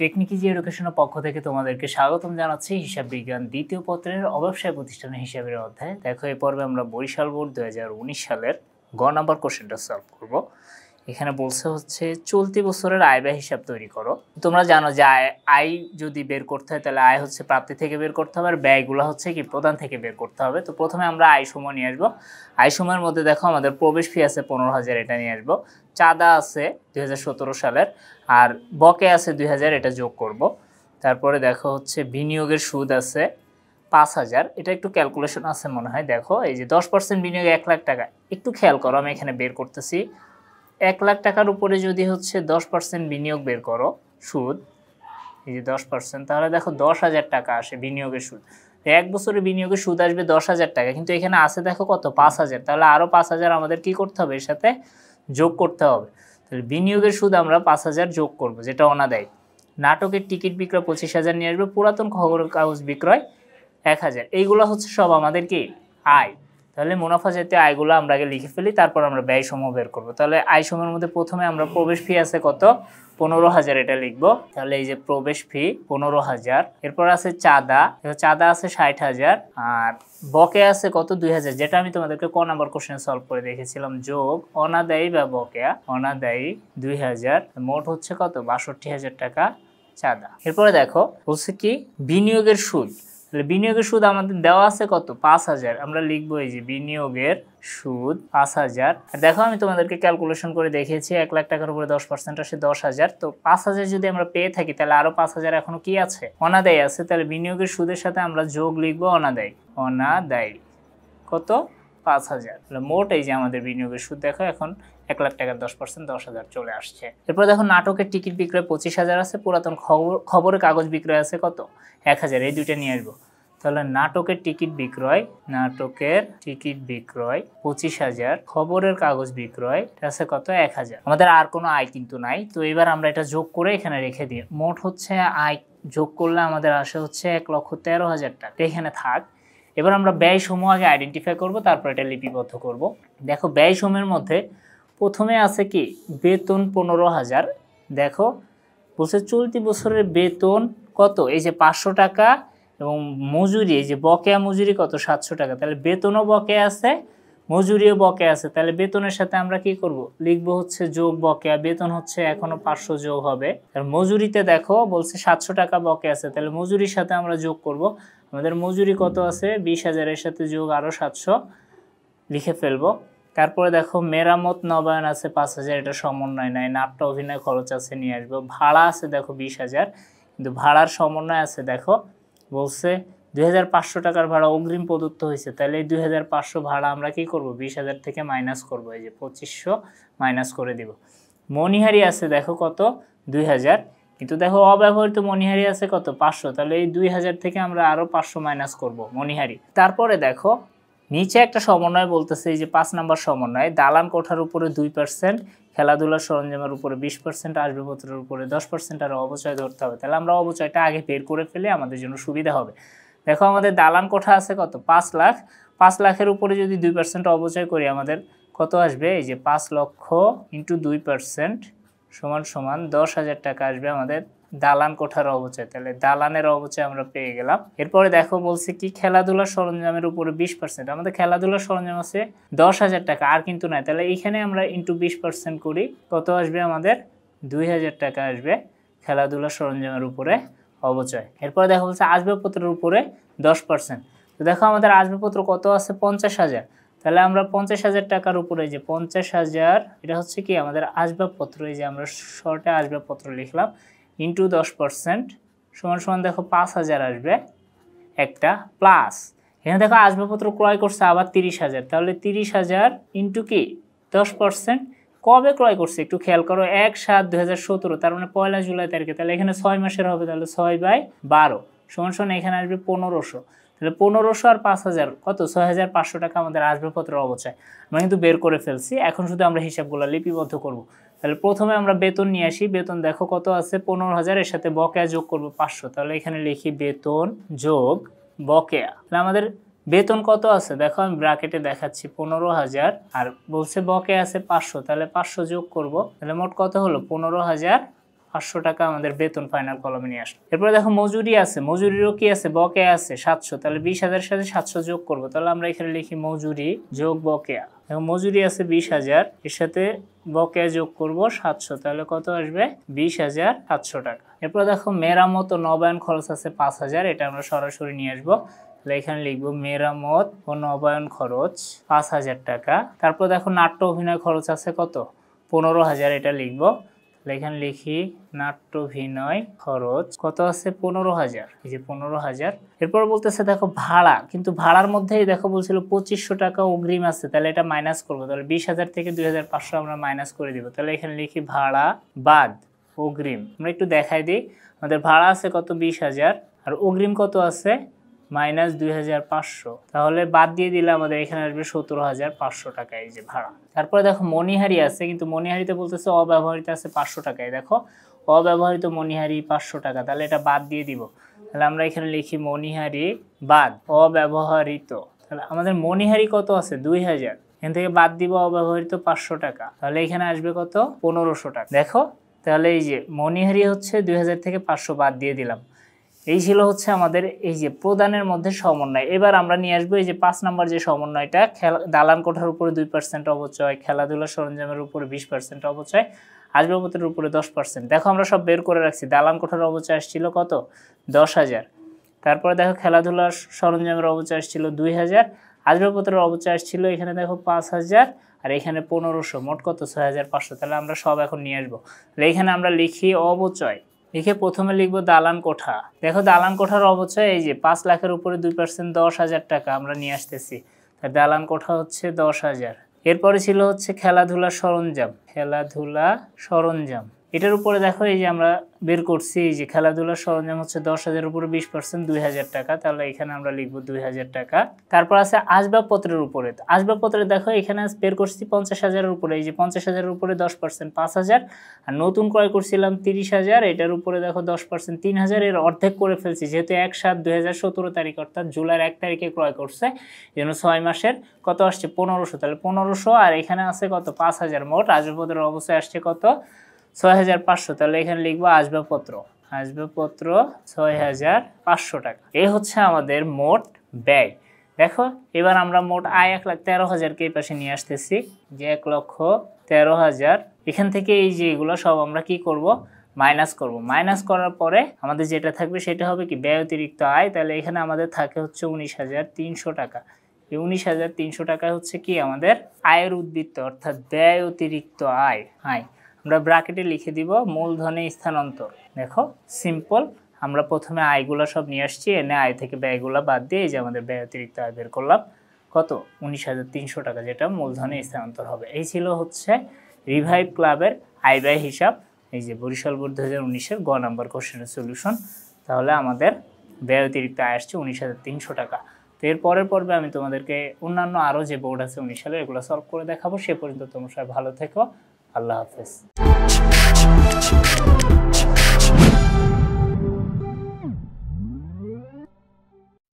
টেকনিকিজি এডুকেশনের পক্ষ থেকে তোমাদেরকে স্বাগতম জানাচ্ছি হিসাব বিজ্ঞান দ্বিতীয় পত্রের অব্যবসায় প্রতিষ্ঠানের হিসাবের অধ্যায় দেখো এই পর্বে আমরা বরিশাল বোর্ড দু সালের গ নাম্বার কোশ্চেনটা সলভ করব এখানে বলছে হচ্ছে চলতি বছরের আয় ব্যয় হিসাব তৈরি করো তোমরা জানো যে আয় আয় যদি বের করতে হয় তাহলে আয় হচ্ছে প্রাপ্তি থেকে বের করতে হবে আর ব্যয়গুলো হচ্ছে কি প্রধান থেকে বের করতে হবে তো প্রথমে আমরা আয় সময় নিয়ে আসবো আয় সময়ের মধ্যে দেখো আমাদের প্রবেশ ফি আছে পনেরো হাজার এটা নিয়ে আসবো চাঁদা আছে দুই সালের আর বকে আছে দুই এটা যোগ করব তারপরে দেখো হচ্ছে বিনিয়োগের সুদ আছে পাঁচ হাজার এটা একটু ক্যালকুলেশন আছে মনে হয় দেখো এই যে দশ পার্সেন্ট বিনিয়োগ এক লাখ টাকা একটু খেয়াল করো আমি এখানে বের করতেছি এক লাখ টাকার উপরে যদি হচ্ছে দশ পার্সেন্ট বিনিয়োগ বের করো সুদ এই যে দশ পার্সেন্ট তাহলে দেখো দশ হাজার টাকা আসে বিনিয়োগের সুদ এক বছরের বিনিয়োগের সুদ আসবে দশ হাজার টাকা কিন্তু এখানে আছে দেখো কত পাঁচ হাজার তাহলে আরও পাঁচ হাজার আমাদের কী করতে হবে এর সাথে যোগ করতে হবে তাহলে বিনিয়োগের সুদ আমরা পাঁচ হাজার যোগ করবো যেটা দেয় নাটকের টিকিট বিক্রয় পঁচিশ হাজার নিয়ে আসবে পুরাতন খবরের কাগজ বিক্রয় এক হাজার এইগুলো হচ্ছে সব আমাদের কি আয় তাহলে মুনাফা জাতীয় আয়গুলো আমরা আগে লিখে ফেলি তারপর আমরা ব্যয় সমূহ বের করবো তাহলে আয় সমূহের মধ্যে প্রথমে আমরা প্রবেশ ফি আছে কত পনেরো হাজার এটা লিখবো তাহলে এই যে প্রবেশ ফি পনেরো হাজার এরপর আছে চাঁদা চাঁদা আছে ষাট হাজার আর বকে আছে কত দুই হাজার যেটা আমি তোমাদেরকে ক নাম্বার কোশ্চেন সলভ করে দেখেছিলাম যোগ অনাদায়ী বা বকেয়া অনাদায়ী দুই হাজার মোট হচ্ছে কত বাষট্টি হাজার টাকা চাঁদা এরপরে দেখো বলছে কি বিনিয়োগের সুদ তাহলে বিনিয়োগের সুদ আমাদের দেওয়া আছে কত পাঁচ হাজার আমরা লিখবো এই যে বিনিয়োগের সুদ পাঁচ হাজার দেখো আমি তোমাদেরকে ক্যালকুলেশন করে দেখিয়েছি এক লাখ টাকার উপরে দশ পার্সেন্ট আসে দশ হাজার তো পাঁচ হাজার যদি আমরা পেয়ে থাকি তাহলে আরও পাঁচ হাজার এখনো কি আছে অনাদায় আছে তাহলে বিনিয়োগের সুদের সাথে আমরা যোগ লিখবো অনাদায় অনাদায় কত পাঁচ হাজার মোট এই যে আমাদের বিনিয়োগের সুদ দেখো এখন এক লাখ টাকার দশ পার্সেন্ট দশ হাজার চলে আসছে এরপর দেখো নাটকের টিকিট বিক্রয় পঁচিশ হাজার আছে পুরাতন খবর খবরের কাগজ বিক্রয় আছে কত এক হাজার এই দুইটা নিয়ে আসবো তাহলে নাটকের টিকিট বিক্রয় নাটকের টিকিট বিক্রয় পঁচিশ হাজার খবরের কাগজ বিক্রয় আছে কত এক হাজার আমাদের আর কোনো আয় কিন্তু নাই তো এবার আমরা এটা যোগ করে এখানে রেখে দিই মোট হচ্ছে আয় যোগ করলে আমাদের আসে হচ্ছে এক লক্ষ তেরো হাজার টাকা এখানে থাক এবার আমরা ব্যয় সমূহ আগে আইডেন্টিফাই করব তারপর এটা লিপিবদ্ধ করব দেখো ব্যয় সমের মধ্যে প্রথমে আছে কি বেতন পনেরো হাজার দেখো বলছে চলতি বছরের বেতন কত এই যে পাঁচশো টাকা এবং মজুরি এই যে বকেয়া মজুরি কত সাতশো টাকা তাহলে বেতনও বকেয়া আছে মজুরিও বকেয়া আছে তাহলে বেতনের সাথে আমরা কি করব লিখবো হচ্ছে যোগ বকেয়া বেতন হচ্ছে এখনো পাঁচশো যোগ হবে আর মজুরিতে দেখো বলছে সাতশো টাকা বকে আছে তাহলে মজুরির সাথে আমরা যোগ করব আমাদের মজুরি কত আছে বিশ হাজারের সাথে যোগ আরও সাতশো লিখে ফেলবো তারপরে দেখো মেরামত নবায়ন আছে পাঁচ হাজার এটা সমন্বয় নাই নাট্য অভিনয় খরচ আছে নিয়ে আসবো ভাড়া আছে দেখো বিশ হাজার কিন্তু ভাড়ার সমন্বয় আছে দেখো বলছে দুই টাকার ভাড়া অগ্রিম প্রদত্ত হয়েছে তাহলে এই দুই ভাড়া আমরা কি করব বিশ হাজার থেকে মাইনাস করব এই যে পঁচিশশো মাইনাস করে দিব মনিহারি আছে দেখো কত দুই হাজার কিন্তু দেখো অব্যবহৃত মনিহারি আছে কত পাঁচশো তাহলে এই দুই হাজার থেকে আমরা আরও পাঁচশো মাইনাস করব মনিহারি তারপরে দেখো নিচে একটা সমন্বয় বলতেছে এই যে পাঁচ নাম্বার সমন্বয় দালান কোঠার উপরে দুই পার্সেন্ট খেলাধুলার সরঞ্জামের উপরে বিশ পার্সেন্ট আসবেপত্রের উপরে দশ পার্সেন্ট আর অবচয় ধরতে হবে তাহলে আমরা অবচয়টা আগে বের করে ফেলে আমাদের জন্য সুবিধা হবে দেখো আমাদের দালান কোঠা আছে কত পাঁচ লাখ পাঁচ লাখের উপরে যদি দুই পার্সেন্ট অবচয় করি আমাদের কত আসবে এই যে পাঁচ লক্ষ ইন্টু দুই পার্সেন্ট সমান সমান দশ হাজার টাকা আসবে আমাদের দালান কোঠার অবচয় তাহলে দালানের অবচয় আমরা পেয়ে গেলাম এরপরে দেখো বলছে কি খেলাধুলার সরঞ্জামের উপরে বিশ পার্সেন্ট আমাদের খেলাধুলার সরঞ্জাম আছে দশ হাজার টাকা আর কিন্তু নাই তাহলে এখানে আমরা ইন্টু বিশ পার্সেন্ট করি কত আসবে আমাদের দুই হাজার টাকা আসবে খেলাধুলার সরঞ্জামের উপরে অবচয় এরপরে দেখা বলছে আসবাবপত্রের উপরে দশ পার্সেন্ট তো দেখো আমাদের আসবাবপত্র কত আছে পঞ্চাশ হাজার তাহলে আমরা পঞ্চাশ হাজার টাকার উপরে যে পঞ্চাশ হাজার এটা হচ্ছে কি আমাদের আসবাবপত্র এই যে আমরা শর্টে আসবাবপত্র লিখলাম ইন্টু দশ পার্সেন্ট সমান সমান দেখো পাঁচ হাজার আসবে একটা প্লাস এখানে দেখো আসবাবপত্র ক্রয় করছে আবার তিরিশ হাজার তাহলে তিরিশ হাজার ইন্টু কি দশ পার্সেন্ট কবে ক্রয় করছে একটু খেয়াল করো এক সাত দু তার মানে পয়লা জুলাই তারিখে তাহলে এখানে ছয় মাসের হবে তাহলে ছয় বাই বারো সমান সমান এখানে আসবে পনেরোশো তাহলে পনেরোশো আর পাঁচ হাজার কত ছয় হাজার পাঁচশো টাকা আমাদের আসবাবপত্রের অবচয় আমরা কিন্তু বের করে ফেলছি এখন শুধু আমরা হিসাবগুলো লিপিবদ্ধ করব। তাহলে প্রথমে আমরা বেতন নিয়ে আসি বেতন দেখো কত আছে পনেরো হাজার এর সাথে বকেয়া যোগ করবো পাঁচশো তাহলে এখানে লিখি বেতন যোগ বকেয়া তাহলে আমাদের বেতন কত আছে দেখো আমি ব্রাকেটে দেখাচ্ছি পনেরো হাজার আর বলছে বকে আছে পাঁচশো তাহলে পাঁচশো যোগ করব তাহলে মোট কত হলো পনেরো হাজার পাঁচশো টাকা আমাদের বেতন ফাইনাল কলমে নিয়ে আসলো এরপরে দেখো মজুরি আছে মজুরিরও কি আছে বকেয়া আছে সাতশো তাহলে বিশ হাজারের সাথে সাতশো যোগ করবো তাহলে আমরা এখানে লিখি মজুরি যোগ বকেয়া দেখো মজুরি আছে বিশ হাজার এর সাথে বকেয়া যোগ করব সাতশো তাহলে কত আসবে বিশ হাজার সাতশো টাকা এরপর দেখো মেরামত নবায়ন খরচ আছে পাঁচ হাজার এটা আমরা সরাসরি নিয়ে আসবো এখানে লিখবো মেরামত ও নবায়ন খরচ পাঁচ হাজার টাকা তারপর দেখো নাট্য অভিনয় খরচ আছে কত পনেরো হাজার এটা লিখবো এখানে লিখি নাট্যভিনয় খরচ কত আছে পনেরো হাজার এই যে পনেরো হাজার এরপর বলতেছে দেখো ভাড়া কিন্তু ভাড়ার মধ্যেই দেখো বলছিল পঁচিশশো টাকা অগ্রিম আছে তাহলে এটা মাইনাস করবো তাহলে বিশ হাজার থেকে দুই হাজার পাঁচশো আমরা মাইনাস করে দিব তাহলে এখানে লিখি ভাড়া বাদ অগ্রিম আমরা একটু দেখাই দিই আমাদের ভাড়া আছে কত বিশ হাজার আর অগ্রিম কত আছে মাইনাস দুই তাহলে বাদ দিয়ে দিলে আমাদের এখানে আসবে সতেরো হাজার পাঁচশো টাকা এই যে ভাড়া তারপরে দেখো মনিহারি আছে কিন্তু মনিহারিতে বলতেছে অব্যবহৃত আছে পাঁচশো টাকায় দেখো অব্যবহৃত মনিহারি পাঁচশো টাকা তাহলে এটা বাদ দিয়ে দিব তাহলে আমরা এখানে লিখি মনিহারি বাদ অব্যবহৃত তাহলে আমাদের মনিহারি কত আছে দুই হাজার এখান থেকে বাদ দিব অব্যবহৃত পাঁচশো টাকা তাহলে এখানে আসবে কত পনেরোশো টাকা দেখো তাহলে এই যে মনিহারি হচ্ছে দুই থেকে পাঁচশো বাদ দিয়ে দিলাম এই ছিল হচ্ছে আমাদের এই যে প্রদানের মধ্যে সমন্বয় এবার আমরা নিয়ে আসবো এই যে পাঁচ নাম্বার যে সমন্বয়টা খেলা দালান কোঠার উপরে দুই পার্সেন্ট অবচয় খেলাধুলা সরঞ্জামের উপরে বিশ পার্সেন্ট অবচয় আসবাবপত্রের উপরে দশ পার্সেন্ট দেখো আমরা সব বের করে রাখছি দালান কোঠার অবচয় আসছিল কত দশ হাজার তারপরে দেখো খেলাধুলার সরঞ্জামের অবচয় আসছিল দুই হাজার আসবাবপত্রের অবচয় আসছিল এখানে দেখো পাঁচ হাজার আর এখানে পনেরোশো মোট কত ছয় হাজার পাঁচশো তাহলে আমরা সব এখন নিয়ে আসবো এখানে আমরা লিখি অবচয় লিখে প্রথমে লিখবো দালান কোঠা দেখো দালান কোঠার অবচয় এই যে পাঁচ লাখের উপরে দুই পার্সেন্ট দশ হাজার টাকা আমরা নিয়ে আসতেছি তা দালান কোঠা হচ্ছে দশ হাজার এরপরে ছিল হচ্ছে খেলাধুলা সরঞ্জাম খেলাধুলা সরঞ্জাম এটার উপরে দেখো এই যে আমরা বের করছি এই যে খেলাধুলার সরঞ্জাম হচ্ছে দশ হাজার উপরে বিশ পার্সেন্ট দুই হাজার টাকা তাহলে এখানে আমরা লিখবো দুই হাজার টাকা তারপর আছে আসবাবপত্রের উপরে আসবাবপত্রে দেখো এখানে বের করছি পঞ্চাশ হাজারের উপরে এই যে পঞ্চাশ হাজারের উপরে দশ পার্সেন্ট পাঁচ হাজার আর নতুন ক্রয় করছিলাম তিরিশ হাজার এটার উপরে দেখো দশ পার্সেন্ট তিন হাজার এর অর্ধেক করে ফেলছি যেহেতু এক সাত দুই হাজার সতেরো তারিখ অর্থাৎ জুলাইয়ের এক তারিখে ক্রয় করছে যেন ছয় মাসের কত আসছে পনেরোশো তাহলে পনেরোশো আর এখানে আছে কত পাঁচ হাজার মোট আসবাবপত্রের অবস্থায় আসছে কত ছয় হাজার পাঁচশো তাহলে এখানে লিখবো আসবাবপত্র আসবাবপত্র ছয় হাজার পাঁচশো টাকা এই হচ্ছে আমাদের মোট ব্যয় দেখো এবার আমরা মোট আয় এক লাখ তেরো হাজারকে এই পাশে নিয়ে আসতেছি যে এক লক্ষ তেরো হাজার এখান থেকে এই যে এগুলো সব আমরা কি করব মাইনাস করব মাইনাস করার পরে আমাদের যেটা থাকবে সেটা হবে কি ব্যয় অতিরিক্ত আয় তাহলে এখানে আমাদের থাকে হচ্ছে উনিশ হাজার তিনশো টাকা এই উনিশ হাজার তিনশো টাকা হচ্ছে কি আমাদের আয়ের উদ্বৃত্ত অর্থাৎ ব্যয় অতিরিক্ত আয় আয় আমরা ব্রাকেটে লিখে দিব মূলধনে স্থানান্তর দেখো সিম্পল আমরা প্রথমে আয়গুলো সব নিয়ে আসছি এনে আয় থেকে ব্যয়গুলো বাদ দিয়ে এই যে আমাদের ব্যয় অতিরিক্ত আয় বের করলাম কত উনিশ হাজার তিনশো টাকা যেটা মূলধনে স্থানান্তর হবে এই ছিল হচ্ছে রিভাইভ ক্লাবের আয় ব্যয় হিসাব এই যে বরিশাল বোর্ড দু হাজার উনিশের গ নাম্বার কোশ্চেনের সলিউশন তাহলে আমাদের ব্যয় অতিরিক্ত আয় আসছে উনিশ হাজার তিনশো টাকা তো এর পরের পর্বে আমি তোমাদেরকে অন্যান্য আরও যে বোর্ড আছে উনিশ সালের এগুলো সলভ করে দেখাবো সে পর্যন্ত তোমরা সবাই ভালো থেকো I love this.